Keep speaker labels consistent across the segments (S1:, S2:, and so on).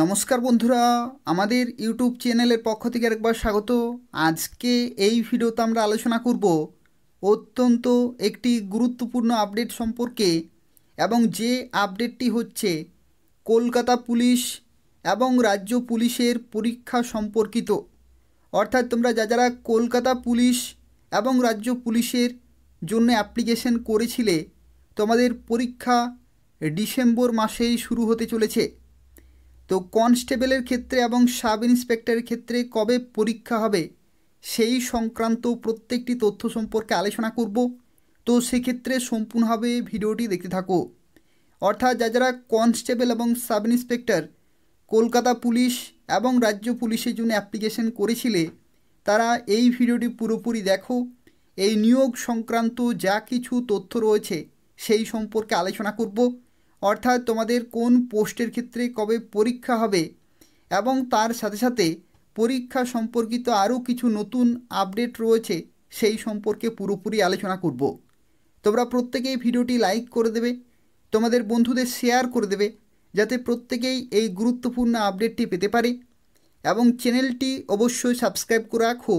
S1: নমস্কার বন্ধুরা আমাদের ইউটিউব চ্যানেলের পক্ষ থেকে আরেকবার স্বাগত আজকে এই ভিডিওতে আমরা আলোচনা করব অত্যন্ত একটি গুরুত্বপূর্ণ আপডেট সম্পর্কে এবং যে আপডেটটি হচ্ছে কলকাতা পুলিশ এবং রাজ্য পুলিশের পরীক্ষা সম্পর্কিত অর্থাৎ তোমরা যা যারা কলকাতা পুলিশ এবং রাজ্য পুলিশের জন্য অ্যাপ্লিকেশন করেছিলে তোমাদের পরীক্ষা ডিসেম্বর মাসেই শুরু হতে চলেছে তো কনস্টেবলের ক্ষেত্রে এবং সাব ইন্সপেক্টরের ক্ষেত্রে কবে পরীক্ষা হবে সেই সংক্রান্ত প্রত্যেকটি তথ্য সম্পর্কে আলোচনা করব তো সেক্ষেত্রে সম্পূর্ণভাবে ভিডিওটি দেখতে থাকো অর্থাৎ যা যারা কনস্টেবল এবং সাব ইন্সপেক্টর কলকাতা পুলিশ এবং রাজ্য পুলিশের জন্য অ্যাপ্লিকেশন করেছিলে তারা এই ভিডিওটি পুরোপুরি দেখো এই নিয়োগ সংক্রান্ত যা কিছু তথ্য রয়েছে সেই সম্পর্কে আলোচনা করব অর্থাৎ তোমাদের কোন পোস্টের ক্ষেত্রে কবে পরীক্ষা হবে এবং তার সাথে সাথে পরীক্ষা সম্পর্কিত আরও কিছু নতুন আপডেট রয়েছে সেই সম্পর্কে পুরোপুরি আলোচনা করব তোমরা প্রত্যেকেই ভিডিওটি লাইক করে দেবে তোমাদের বন্ধুদের শেয়ার করে দেবে যাতে প্রত্যেকেই এই গুরুত্বপূর্ণ আপডেটটি পেতে পারে এবং চ্যানেলটি অবশ্যই সাবস্ক্রাইব করে রাখো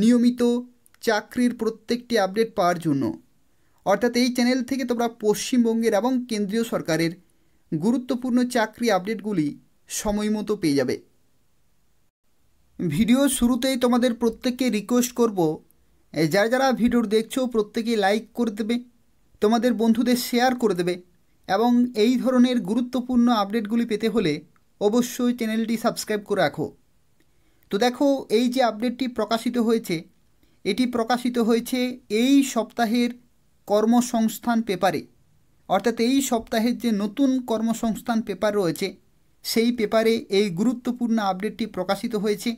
S1: নিয়মিত চাকরির প্রত্যেকটি আপডেট পাওয়ার জন্য অর্থাৎ এই চ্যানেল থেকে তোমরা পশ্চিমবঙ্গের এবং কেন্দ্রীয় সরকারের গুরুত্বপূর্ণ চাকরি আপডেটগুলি সময় মতো পেয়ে যাবে ভিডিও শুরুতেই তোমাদের প্রত্যেককে রিকোয়েস্ট করব যারা যারা ভিডিওর দেখছো প্রত্যেকে লাইক করে দেবে তোমাদের বন্ধুদের শেয়ার করে দেবে এবং এই ধরনের গুরুত্বপূর্ণ আপডেটগুলি পেতে হলে অবশ্যই চ্যানেলটি সাবস্ক্রাইব করে রাখো তো দেখো এই যে আপডেটটি প্রকাশিত হয়েছে এটি প্রকাশিত হয়েছে এই সপ্তাহের কর্মসংস্থান পেপারে অর্থাৎ এই সপ্তাহের যে নতুন কর্মসংস্থান পেপার রয়েছে সেই পেপারে এই গুরুত্বপূর্ণ আপডেটটি প্রকাশিত হয়েছে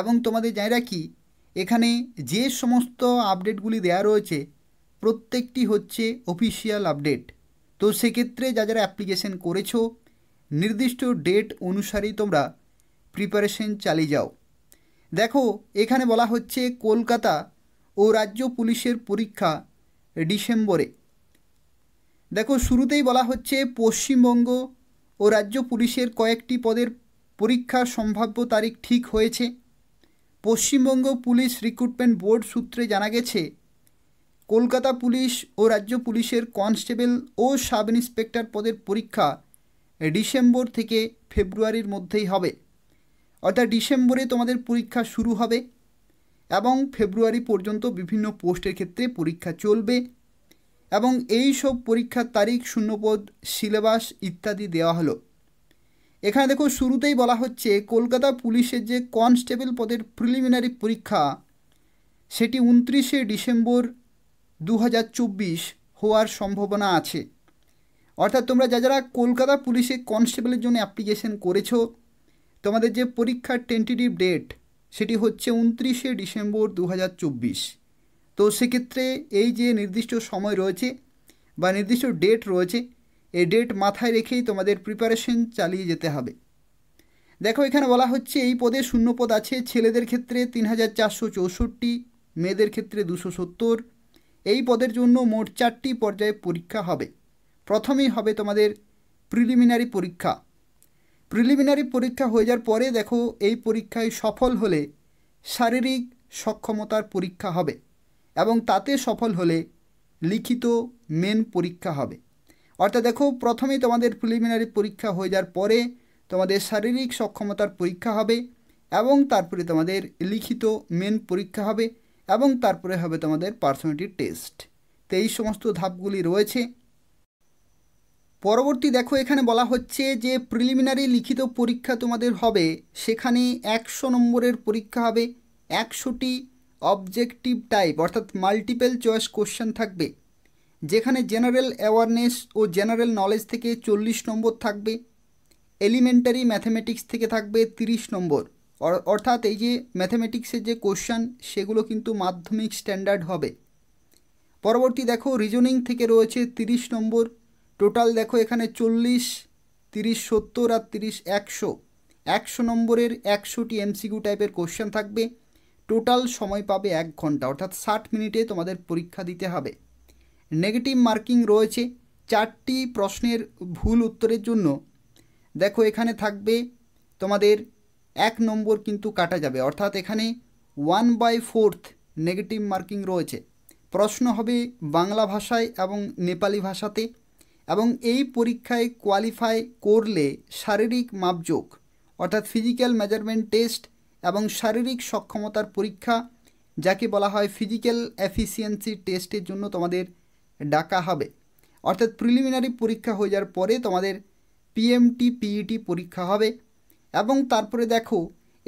S1: এবং তোমাদের জানি রাখি এখানে যে সমস্ত আপডেটগুলি দেয়া রয়েছে প্রত্যেকটি হচ্ছে অফিসিয়াল আপডেট তো সেক্ষেত্রে যা যারা অ্যাপ্লিকেশন করেছো নির্দিষ্ট ডেট অনুসারেই তোমরা প্রিপারেশন চালিয়ে যাও দেখো এখানে বলা হচ্ছে কলকাতা ও রাজ্য পুলিশের পরীক্ষা ডিসেম্বরে দেখো শুরুতেই বলা হচ্ছে পশ্চিমবঙ্গ ও রাজ্য পুলিশের কয়েকটি পদের পরীক্ষার সম্ভাব্য তারিখ ঠিক হয়েছে পশ্চিমবঙ্গ পুলিশ রিক্রুটমেন্ট বোর্ড সূত্রে জানা গেছে কলকাতা পুলিশ ও রাজ্য পুলিশের কনস্টেবল ও সাব ইন্সপেক্টর পদের পরীক্ষা ডিসেম্বর থেকে ফেব্রুয়ারির মধ্যেই হবে অর্থাৎ ডিসেম্বরে তোমাদের পরীক্ষা শুরু হবে এবং ফেব্রুয়ারি পর্যন্ত বিভিন্ন পোস্টের ক্ষেত্রে পরীক্ষা চলবে এবং এই সব পরীক্ষার তারিখ শূন্যপদ সিলেবাস ইত্যাদি দেওয়া হলো এখানে দেখো শুরুতেই বলা হচ্ছে কলকাতা পুলিশের যে কনস্টেবল পদের প্রিলিমিনারি পরীক্ষা সেটি উনত্রিশে ডিসেম্বর দু হওয়ার সম্ভাবনা আছে অর্থাৎ তোমরা যা যারা কলকাতা পুলিশে কনস্টেবলের জন্য অ্যাপ্লিকেশন করেছো তোমাদের যে পরীক্ষার টেন্টেটিভ ডেট সেটি হচ্ছে উনত্রিশে ডিসেম্বর দু তো সেক্ষেত্রে এই যে নির্দিষ্ট সময় রয়েছে বা নির্দিষ্ট ডেট রয়েছে এই ডেট মাথায় রেখেই তোমাদের প্রিপারেশন চালিয়ে যেতে হবে দেখো এখানে বলা হচ্ছে এই পদে শূন্য পদ আছে ছেলেদের ক্ষেত্রে তিন হাজার চারশো চৌষট্টি মেয়েদের ক্ষেত্রে দুশো সত্তর এই পদের জন্য মোট চারটি পর্যায়ে পরীক্ষা হবে প্রথমেই হবে তোমাদের প্রিলিমিনারি পরীক্ষা প্রিলিমিনারি পরীক্ষা হয়ে যাওয়ার পরে দেখো এই পরীক্ষায় সফল হলে শারীরিক সক্ষমতার পরীক্ষা হবে এবং তাতে সফল হলে লিখিত মেন পরীক্ষা হবে অর্থাৎ দেখো প্রথমেই তোমাদের প্রিলিমিনারি পরীক্ষা হয়ে যাওয়ার পরে তোমাদের শারীরিক সক্ষমতার পরীক্ষা হবে এবং তারপরে তোমাদের লিখিত মেন পরীক্ষা হবে এবং তারপরে হবে তোমাদের পার্সোনালিটি টেস্ট তো এই সমস্ত ধাপগুলি রয়েছে পরবর্তী দেখো এখানে বলা হচ্ছে যে প্রিলিমিনারি লিখিত পরীক্ষা তোমাদের হবে সেখানে একশো নম্বরের পরীক্ষা হবে একশোটি অবজেক্টিভ টাইপ অর্থাৎ মাল্টিপেল চয়েস কোশ্চেন থাকবে যেখানে জেনারেল অ্যাওয়ারনেস ও জেনারেল নলেজ থেকে চল্লিশ নম্বর থাকবে এলিমেন্টারি ম্যাথামেটিক্স থেকে থাকবে তিরিশ নম্বর অর্থাৎ এই যে ম্যাথামেটিক্সের যে কোশ্চান সেগুলো কিন্তু মাধ্যমিক স্ট্যান্ডার্ড হবে পরবর্তী দেখো রিজনিং থেকে রয়েছে তিরিশ নম্বর টোটাল দেখো এখানে চল্লিশ তিরিশ সত্তর আর তিরিশ একশো একশো নম্বরের একশোটি এমসিকিউ টাইপের কোশ্চেন থাকবে টোটাল সময় পাবে এক ঘন্টা অর্থাৎ ষাট মিনিটে তোমাদের পরীক্ষা দিতে হবে নেগেটিভ মার্কিং রয়েছে চারটি প্রশ্নের ভুল উত্তরের জন্য দেখো এখানে থাকবে তোমাদের এক নম্বর কিন্তু কাটা যাবে অর্থাৎ এখানে one by fourth negative marking রয়েছে প্রশ্ন হবে বাংলা ভাষায় এবং নেপালি ভাষাতে এবং এই পরীক্ষায় কোয়ালিফাই করলে শারীরিক মাপযোগ অর্থাৎ ফিজিক্যাল মেজারমেন্ট টেস্ট এবং শারীরিক সক্ষমতার পরীক্ষা যাকে বলা হয় ফিজিক্যাল এফিসিয়েন্সি টেস্টের জন্য তোমাদের ডাকা হবে অর্থাৎ প্রিলিমিনারি পরীক্ষা হয়ে যাওয়ার পরে তোমাদের পিএমটি পিইটি e পরীক্ষা হবে এবং তারপরে দেখো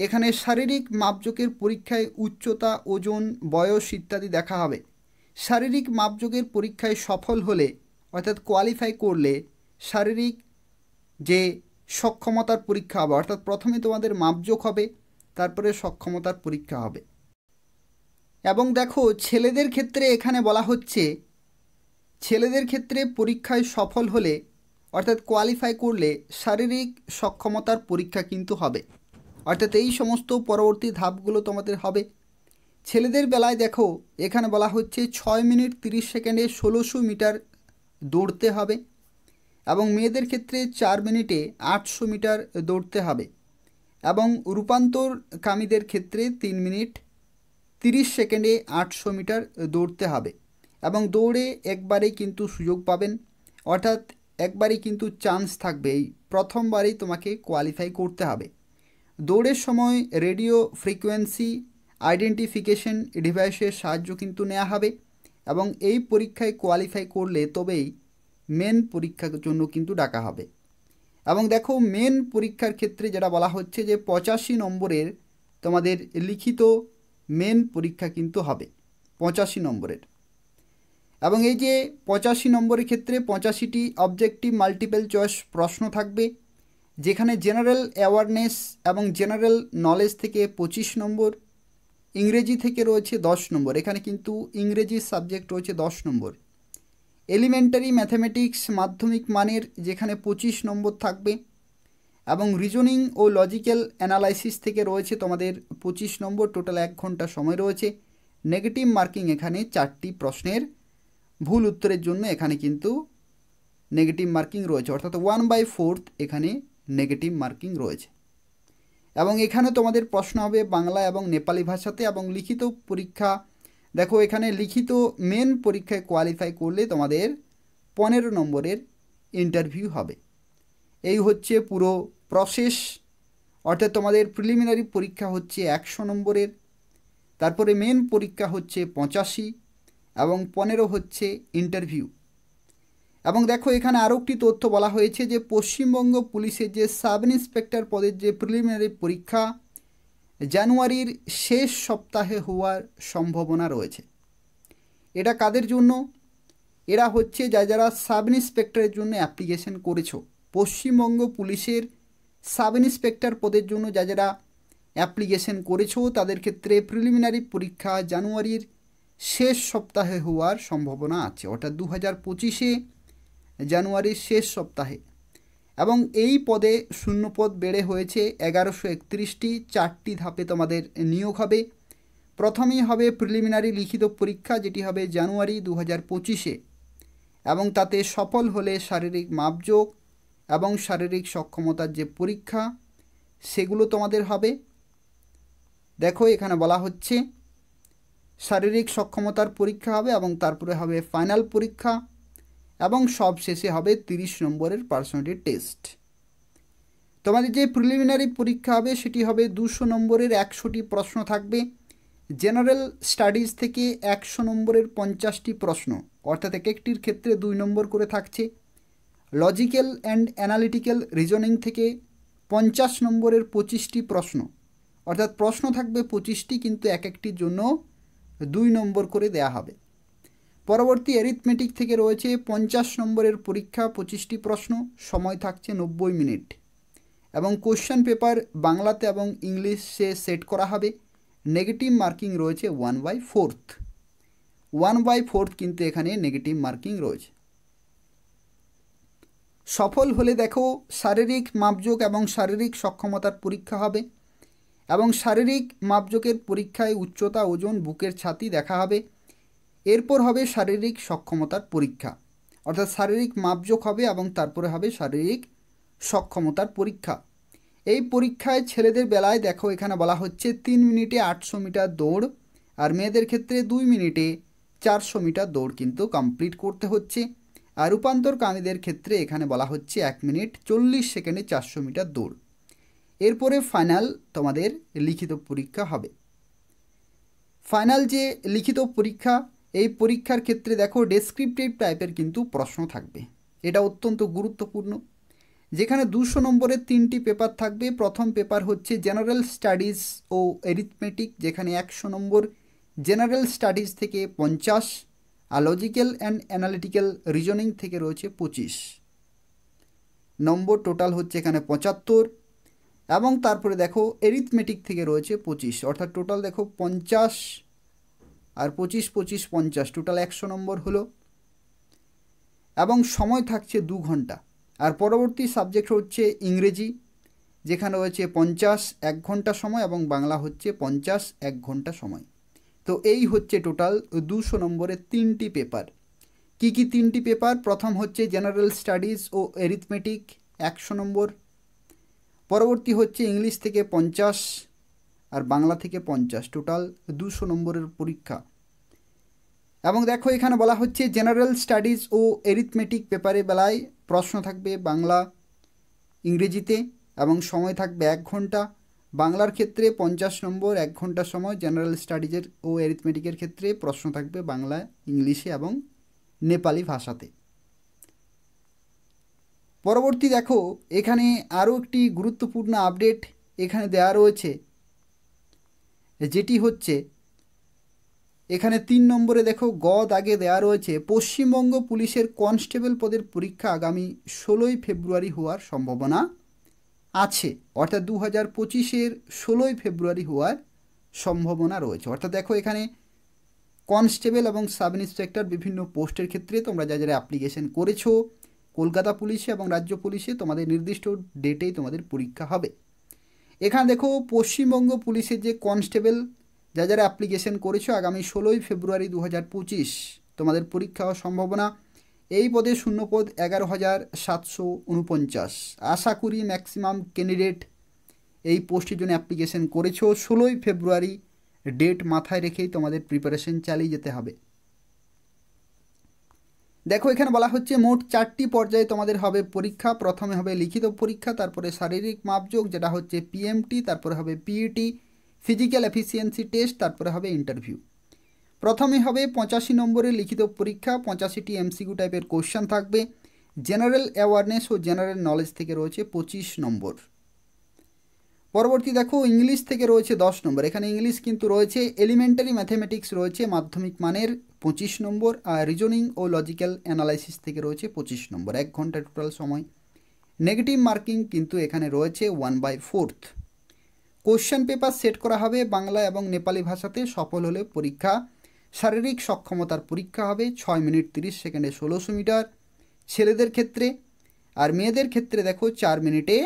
S1: এখানে শারীরিক মাপযোগের পরীক্ষায় উচ্চতা ওজন বয়স ইত্যাদি দেখা হবে শারীরিক মাপযোগের পরীক্ষায় সফল হলে অর্থাৎ কোয়ালিফাই করলে শারীরিক যে সক্ষমতার পরীক্ষা হবে অর্থাৎ প্রথমে তোমাদের মাপযোগ হবে তারপরে সক্ষমতার পরীক্ষা হবে এবং দেখো ছেলেদের ক্ষেত্রে এখানে বলা হচ্ছে ছেলেদের ক্ষেত্রে পরীক্ষায় সফল হলে অর্থাৎ কোয়ালিফাই করলে শারীরিক সক্ষমতার পরীক্ষা কিন্তু হবে অর্থাৎ এই সমস্ত পরবর্তী ধাপগুলো তোমাদের হবে ছেলেদের বেলায় দেখো এখানে বলা হচ্ছে ছয় মিনিট তিরিশ সেকেন্ডে ষোলোশো মিটার দৌড়তে হবে এবং মেয়েদের ক্ষেত্রে চার মিনিটে আটশো মিটার দৌড়তে হবে এবং রূপান্তরকামীদের ক্ষেত্রে তিন মিনিট তিরিশ সেকেন্ডে আটশো মিটার দৌড়তে হবে এবং দৌড়ে একবারেই কিন্তু সুযোগ পাবেন অর্থাৎ একবারেই কিন্তু চান্স থাকবে এই প্রথমবারেই তোমাকে কোয়ালিফাই করতে হবে দৌড়ের সময় রেডিও ফ্রিকোয়েন্সি আইডেন্টিফিকেশন ডিভাইসের সাহায্য কিন্তু নেওয়া হবে এবং এই পরীক্ষায় কোয়ালিফাই করলে তবেই মেন পরীক্ষার জন্য কিন্তু ডাকা হবে এবং দেখো মেন পরীক্ষার ক্ষেত্রে যেটা বলা হচ্ছে যে পঁচাশি নম্বরের তোমাদের লিখিত মেন পরীক্ষা কিন্তু হবে পঁচাশি নম্বরের এবং এই যে পঁচাশি নম্বরের ক্ষেত্রে পঁচাশিটি অবজেক্টিভ মাল্টিপেল চয়েস প্রশ্ন থাকবে যেখানে জেনারেল অ্যাওয়ারনেস এবং জেনারেল নলেজ থেকে পঁচিশ নম্বর ইংরেজি থেকে রয়েছে দশ নম্বর এখানে কিন্তু ইংরেজির সাবজেক্ট রয়েছে দশ নম্বর এলিমেন্টারি ম্যাথামেটিক্স মাধ্যমিক মানের যেখানে পঁচিশ নম্বর থাকবে এবং রিজনিং ও লজিক্যাল অ্যানালাইসিস থেকে রয়েছে তোমাদের পঁচিশ নম্বর টোটাল এক ঘন্টা সময় রয়েছে নেগেটিভ মার্কিং এখানে চারটি প্রশ্নের ভুল উত্তরের জন্য এখানে কিন্তু নেগেটিভ মার্কিং রয়েছে অর্থাৎ ওয়ান বাই ফোর্থ এখানে নেগেটিভ মার্কিং রয়েছে এবং এখানে তোমাদের প্রশ্ন হবে বাংলা এবং নেপালি ভাষাতে এবং লিখিত পরীক্ষা দেখো এখানে লিখিত মেন পরীক্ষায় কোয়ালিফাই করলে তোমাদের পনেরো নম্বরের ইন্টারভিউ হবে এই হচ্ছে পুরো প্রসেস অর্থাৎ তোমাদের প্রিলিমিনারি পরীক্ষা হচ্ছে একশো নম্বরের তারপরে মেন পরীক্ষা হচ্ছে পঁচাশি এবং পনেরো হচ্ছে ইন্টারভিউ এবং দেখো এখানে আরও একটি তথ্য বলা হয়েছে যে পশ্চিমবঙ্গ পুলিশের যে সাব ইন্সপেক্টর পদের যে প্রিলিমিনারি পরীক্ষা জানুয়ারির শেষ সপ্তাহে হওয়ার সম্ভাবনা রয়েছে এটা কাদের জন্য এরা হচ্ছে যা যারা সাব ইন্সপেক্টরের জন্য অ্যাপ্লিকেশন করেছো পশ্চিমবঙ্গ পুলিশের সাব ইন্সপেক্টর পদের জন্য যা যারা অ্যাপ্লিকেশন করেছো তাদের ক্ষেত্রে প্রিলিমিনারি পরীক্ষা জানুয়ারির শেষ সপ্তাহে হওয়ার সম্ভাবনা আছে অর্থাৎ দু হাজার পঁচিশে জানুয়ারির শেষ সপ্তাহে এবং এই পদে শূন্যপদ বেড়ে হয়েছে এগারোশো একত্রিশটি চারটি ধাপে তোমাদের নিয়োগ হবে প্রথমেই হবে প্রিলিমিনারি লিখিত পরীক্ষা যেটি হবে জানুয়ারি দু হাজার পঁচিশে এবং তাতে সফল হলে শারীরিক মাপযোগ এবং শারীরিক সক্ষমতার যে পরীক্ষা সেগুলো তোমাদের হবে দেখো এখানে বলা হচ্ছে শারীরিক সক্ষমতার পরীক্ষা হবে এবং তারপরে হবে ফাইনাল পরীক্ষা এবং সব শেষে হবে তিরিশ নম্বরের পার্সোনালিটি টেস্ট তোমাদের যে প্রিলিমিনারি পরীক্ষা হবে সেটি হবে দুশো নম্বরের একশোটি প্রশ্ন থাকবে জেনারেল স্টাডিজ থেকে একশো নম্বরের পঞ্চাশটি প্রশ্ন অর্থাৎ এক একটির ক্ষেত্রে দুই নম্বর করে থাকছে লজিক্যাল অ্যান্ড অ্যানালিটিক্যাল রিজনিং থেকে পঞ্চাশ নম্বরের পঁচিশটি প্রশ্ন অর্থাৎ প্রশ্ন থাকবে পঁচিশটি কিন্তু এক একটির জন্য দুই নম্বর করে দেয়া হবে পরবর্তী অ্যারিথমেটিক থেকে রয়েছে পঞ্চাশ নম্বরের পরীক্ষা পঁচিশটি প্রশ্ন সময় থাকছে নব্বই মিনিট এবং কোশ্চেন পেপার বাংলাতে এবং ইংলিশে সেট করা হবে নেগেটিভ মার্কিং রয়েছে one by fourth one by fourth কিন্তু এখানে নেগেটিভ মার্কিং রয়েছে সফল হলে দেখো শারীরিক মাপযোগ এবং শারীরিক সক্ষমতার পরীক্ষা হবে এবং শারীরিক মাপযোগের পরীক্ষায় উচ্চতা ওজন বুকের ছাতি দেখা হবে এরপর হবে শারীরিক সক্ষমতার পরীক্ষা অর্থাৎ শারীরিক মাপযোগ হবে এবং তারপরে হবে শারীরিক সক্ষমতার পরীক্ষা এই পরীক্ষায় ছেলেদের বেলায় দেখো এখানে বলা হচ্ছে তিন মিনিটে আটশো মিটার দৌড় আর মেয়েদের ক্ষেত্রে দুই মিনিটে চারশো মিটার দৌড় কিন্তু কমপ্লিট করতে হচ্ছে আর রূপান্তরকামীদের ক্ষেত্রে এখানে বলা হচ্ছে এক মিনিট চল্লিশ সেকেন্ডে চারশো মিটার দৌড় এরপরে ফাইনাল তোমাদের লিখিত পরীক্ষা হবে ফাইনাল যে লিখিত পরীক্ষা এই পরীক্ষার ক্ষেত্রে দেখো ডেসক্রিপটিভ টাইপের কিন্তু প্রশ্ন থাকবে এটা অত্যন্ত গুরুত্বপূর্ণ যেখানে দুশো নম্বরের তিনটি পেপার থাকবে প্রথম পেপার হচ্ছে জেনারেল স্টাডিজ ও এরিথমেটিক যেখানে একশো নম্বর জেনারেল স্টাডিজ থেকে পঞ্চাশ আর লজিক্যাল অ্যান্ড অ্যানালিটিক্যাল রিজনিং থেকে রয়েছে পঁচিশ নম্বর টোটাল হচ্ছে এখানে পঁচাত্তর এবং তারপরে দেখো এরিথমেটিক থেকে রয়েছে পঁচিশ অর্থাৎ টোটাল দেখো পঞ্চাশ আর পঁচিশ পঁচিশ পঞ্চাশ টোটাল একশো নম্বর হলো এবং সময় থাকছে দু ঘন্টা আর পরবর্তী সাবজেক্ট হচ্ছে ইংরেজি যেখানে রয়েছে পঞ্চাশ এক ঘন্টা সময় এবং বাংলা হচ্ছে পঞ্চাশ এক ঘন্টা সময় তো এই হচ্ছে টোটাল দুশো নম্বরের তিনটি পেপার কি কি তিনটি পেপার প্রথম হচ্ছে জেনারেল স্টাডিজ ও এরিথমেটিক একশো নম্বর পরবর্তী হচ্ছে ইংলিশ থেকে পঞ্চাশ আর বাংলা থেকে পঞ্চাশ টোটাল দুশো নম্বরের পরীক্ষা এবং দেখো এখানে বলা হচ্ছে জেনারেল স্টাডিজ ও এরিথমেটিক পেপারে বেলায় প্রশ্ন থাকবে বাংলা ইংরেজিতে এবং সময় থাকবে এক ঘন্টা বাংলার ক্ষেত্রে পঞ্চাশ নম্বর এক ঘন্টা সময় জেনারেল স্টাডিজের ও অ্যারিথমেটিকের ক্ষেত্রে প্রশ্ন থাকবে বাংলা ইংলিশে এবং নেপালি ভাষাতে পরবর্তী দেখো এখানে আরও একটি গুরুত্বপূর্ণ আপডেট এখানে দেওয়া রয়েছে যেটি হচ্ছে এখানে তিন নম্বরে দেখো গ দাগে দেয়া রয়েছে পশ্চিমবঙ্গ পুলিশের কনস্টেবল পদের পরীক্ষা আগামী ষোলোই ফেব্রুয়ারি হওয়ার সম্ভাবনা আছে অর্থাৎ দু হাজার পঁচিশের ষোলোই ফেব্রুয়ারি হওয়ার সম্ভাবনা রয়েছে অর্থাৎ দেখো এখানে কনস্টেবল এবং সাব ইন্সপেক্টর বিভিন্ন পোস্টের ক্ষেত্রে তোমরা যা যারা অ্যাপ্লিকেশন করেছো কলকাতা পুলিশে এবং রাজ্য পুলিশে তোমাদের নির্দিষ্ট ডেটেই তোমাদের পরীক্ষা হবে এখানে দেখো পশ্চিমবঙ্গ পুলিশের যে কনস্টেবল যা যারা অ্যাপ্লিকেশন করেছো আগামী ষোলোই ফেব্রুয়ারি দু তোমাদের পরীক্ষা হওয়ার সম্ভাবনা এই পদে শূন্য পদ এগারো হাজার সাতশো উনপঞ্চাশ আশা করি ম্যাক্সিমাম ক্যান্ডিডেট এই পোস্টের জন্য অ্যাপ্লিকেশন করেছো ষোলোই ফেব্রুয়ারি ডেট মাথায় রেখেই তোমাদের প্রিপারেশন চালিয়ে যেতে হবে দেখো এখানে বলা হচ্ছে মোট চারটি পর্যায়ে তোমাদের হবে পরীক্ষা প্রথমে হবে লিখিত পরীক্ষা তারপরে শারীরিক মাপযোগ যেটা হচ্ছে পিএমটি তারপরে হবে পিইটি ফিজিক্যাল এফিসিয়েন্সি টেস্ট তারপরে হবে ইন্টারভিউ প্রথমে হবে পঁচাশি নম্বরের লিখিত পরীক্ষা পঁচাশিটি এমসিকিউ টাইপের কোশ্চেন থাকবে জেনারেল অ্যাওয়ারনেস ও জেনারেল নলেজ থেকে রয়েছে পঁচিশ নম্বর পরবর্তী দেখো ইংলিশ থেকে রয়েছে দশ নম্বর এখানে ইংলিশ কিন্তু রয়েছে এলিমেন্টারি ম্যাথমেটিক্স রয়েছে মাধ্যমিক মানের পঁচিশ নম্বর রিজনিং ও লজিক্যাল অ্যানালাইসিস থেকে রয়েছে পঁচিশ নম্বর এক ঘন্টা টোটাল সময় নেগেটিভ মার্কিং কিন্তু এখানে রয়েছে one by fourth question paper set করা হবে বাংলা এবং নেপালি ভাষাতে সফল হলে পরীক্ষা শারীরিক সক্ষমতার পরীক্ষা হবে ছয় মিনিট তিরিশ সেকেন্ডে ষোলোশো মিটার ছেলেদের ক্ষেত্রে আর মেয়েদের ক্ষেত্রে দেখো চার মিনিটে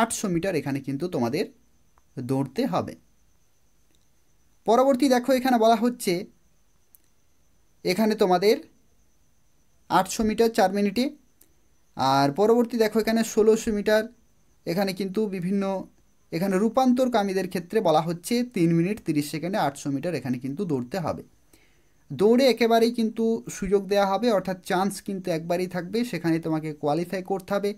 S1: আটশো মিটার এখানে কিন্তু তোমাদের দৌড়তে হবে পরবর্তী দেখো এখানে বলা হচ্ছে এখানে তোমাদের আটশো মিটার চার মিনিটে আর পরবর্তী দেখো এখানে ষোলোশো মিটার এখানে কিন্তু বিভিন্ন এখানে রূপান্তরকামীদের ক্ষেত্রে বলা হচ্ছে তিন মিনিট তিরিশ সেকেন্ডে আটশো মিটার এখানে কিন্তু দৌড়তে হবে দৌড়ে একেবারেই কিন্তু সুযোগ দেওয়া হবে অর্থাৎ চান্স কিন্তু একবারেই থাকবে সেখানে তোমাকে কোয়ালিফাই করতে হবে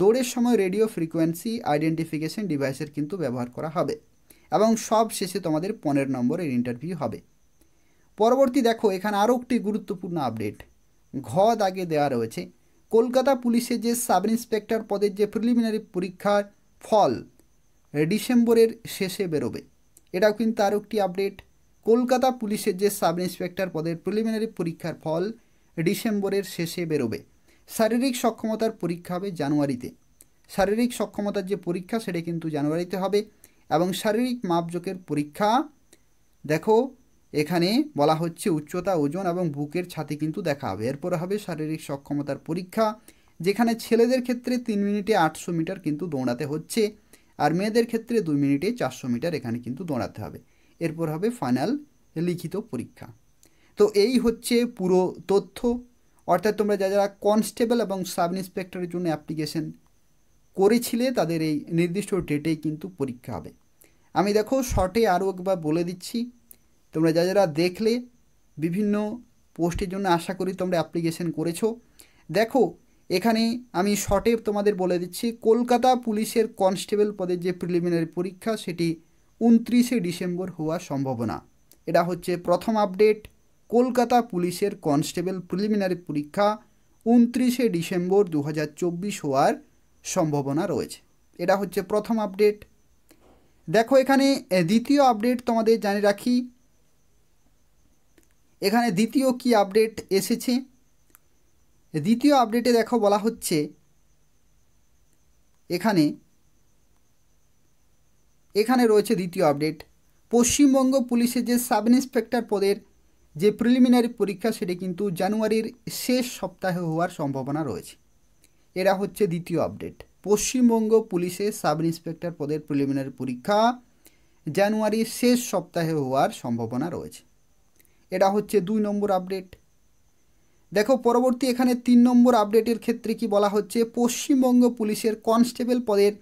S1: দৌড়ের সময় রেডিও ফ্রিকোয়েন্সি আইডেন্টিফিকেশন ডিভাইসের কিন্তু ব্যবহার করা হবে এবং সব শেষে তোমাদের পনেরো নম্বরের ইন্টারভিউ হবে পরবর্তী দেখো এখানে আরও একটি গুরুত্বপূর্ণ আপডেট ঘ দাগে দেওয়া রয়েছে কলকাতা পুলিশের যে সাব ইন্সপেক্টর পদের যে প্রিলিমিনারি পরীক্ষার ফল ডিসেম্বরের শেষে বেরোবে এটাও কিন্তু আরও একটি আপডেট কলকাতা পুলিশের যে সাব ইন্সপেক্টর পদের প্রিলিমিনারি পরীক্ষার ফল ডিসেম্বরের শেষে বেরোবে শারীরিক সক্ষমতার পরীক্ষা হবে জানুয়ারিতে শারীরিক সক্ষমতার যে পরীক্ষা সেটা কিন্তু জানুয়ারিতে হবে এবং শারীরিক মাপজোকের পরীক্ষা দেখো এখানে বলা হচ্ছে উচ্চতা ওজন এবং বুকের ছাতি কিন্তু দেখা হবে এরপরে হবে শারীরিক সক্ষমতার পরীক্ষা যেখানে ছেলেদের ক্ষেত্রে তিন মিনিটে আটশো মিটার কিন্তু দৌড়াতে হচ্ছে আর মেয়েদের ক্ষেত্রে দুই মিনিটে চারশো মিটার এখানে কিন্তু দৌড়াতে হবে এরপর হবে ফাইনাল লিখিত পরীক্ষা তো এই হচ্ছে পুরো তথ্য অর্থাৎ তোমরা যা যারা কনস্টেবল এবং সাব ইন্সপেক্টরের জন্য অ্যাপ্লিকেশন করেছিলে তাদের এই নির্দিষ্ট ডেটেই কিন্তু পরীক্ষা হবে আমি দেখো শর্টে আরও একবার বলে দিচ্ছি তোমরা যা যারা দেখলে বিভিন্ন পোস্টের জন্য আশা করি তোমরা অ্যাপ্লিকেশন করেছো দেখো এখানে আমি শর্টে তোমাদের বলে দিচ্ছি কলকাতা পুলিশের কনস্টেবল পদের যে প্রিলিমিনারি পরীক্ষা সেটি উনত্রিশে ডিসেম্বর হওয়ার সম্ভাবনা এটা হচ্ছে প্রথম আপডেট কলকাতা পুলিশের কনস্টেবল প্রিলিমিনারি পরীক্ষা উনত্রিশে ডিসেম্বর দু হওয়ার সম্ভাবনা রয়েছে এটা হচ্ছে প্রথম আপডেট দেখো এখানে দ্বিতীয় আপডেট তোমাদের জানিয়ে রাখি এখানে দ্বিতীয় কি আপডেট এসেছে দ্বিতীয় আপডেটে দেখো বলা হচ্ছে এখানে এখানে রয়েছে দ্বিতীয় আপডেট পশ্চিমবঙ্গ পুলিশের যে সাব ইন্সপেক্টর পদের যে প্রিলিমিনারি পরীক্ষা সেটি কিন্তু জানুয়ারির শেষ সপ্তাহে হওয়ার সম্ভাবনা রয়েছে এরা হচ্ছে দ্বিতীয় আপডেট পশ্চিমবঙ্গ পুলিশের সাব ইন্সপেক্টর পদের প্রিলিমিনারি পরীক্ষা জানুয়ারির শেষ সপ্তাহে হওয়ার সম্ভাবনা রয়েছে এটা হচ্ছে দুই নম্বর আপডেট দেখো পরবর্তী এখানে তিন নম্বর আপডেটের ক্ষেত্রে কি বলা হচ্ছে পশ্চিমবঙ্গ পুলিশের কনস্টেবল পদের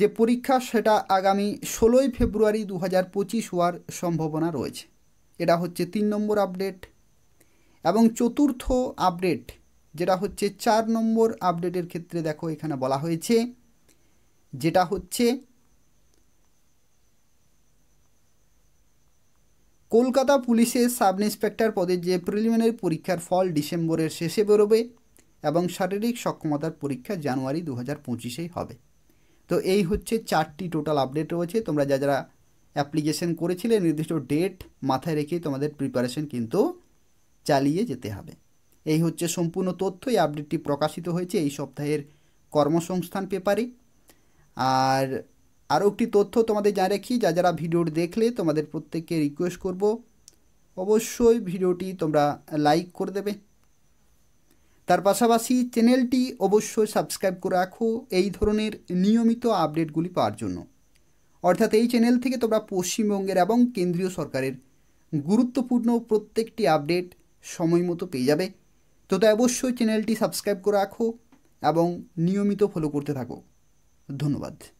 S1: যে পরীক্ষা সেটা আগামী ষোলোই ফেব্রুয়ারি দু হাজার পঁচিশ হওয়ার সম্ভাবনা রয়েছে এটা হচ্ছে তিন নম্বর আপডেট এবং চতুর্থ আপডেট যেটা হচ্ছে চার নম্বর আপডেটের ক্ষেত্রে দেখো এখানে বলা হয়েছে যেটা হচ্ছে কলকাতা পুলিশের সাব ইন্সপেক্টর পদে যে প্রিলিমিনারি পরীক্ষার ফল ডিসেম্বরের শেষে বেরোবে এবং শারীরিক সক্ষমতার পরীক্ষা জানুয়ারি দু হাজার পঁচিশেই হবে তো এই হচ্ছে চারটি টোটাল আপডেট রয়েছে তোমরা যা যারা অ্যাপ্লিকেশন করেছিলে নির্দিষ্ট ডেট মাথায় রেখে তোমাদের প্রিপারেশন কিন্তু চালিয়ে যেতে হবে এই হচ্ছে সম্পূর্ণ তথ্য এই আপডেটটি প্রকাশিত হয়েছে এই সপ্তাহের কর্মসংস্থান পেপারে আর আরও একটি তথ্য তোমাদের জানিয়ে রাখি যা যারা ভিডিওটি দেখলে তোমাদের প্রত্যেককে রিকোয়েস্ট করব অবশ্যই ভিডিওটি তোমরা লাইক করে দেবে তার পাশাপাশি চ্যানেলটি অবশ্যই সাবস্ক্রাইব করে রাখো এই ধরনের নিয়মিত আপডেটগুলি পাওয়ার জন্য অর্থাৎ এই চ্যানেল থেকে তোমরা পশ্চিমবঙ্গের এবং কেন্দ্রীয় সরকারের গুরুত্বপূর্ণ প্রত্যেকটি আপডেট সময় মতো পেয়ে যাবে তো তাই অবশ্যই চ্যানেলটি সাবস্ক্রাইব করে রাখো এবং নিয়মিত ফলো করতে থাকো ধন্যবাদ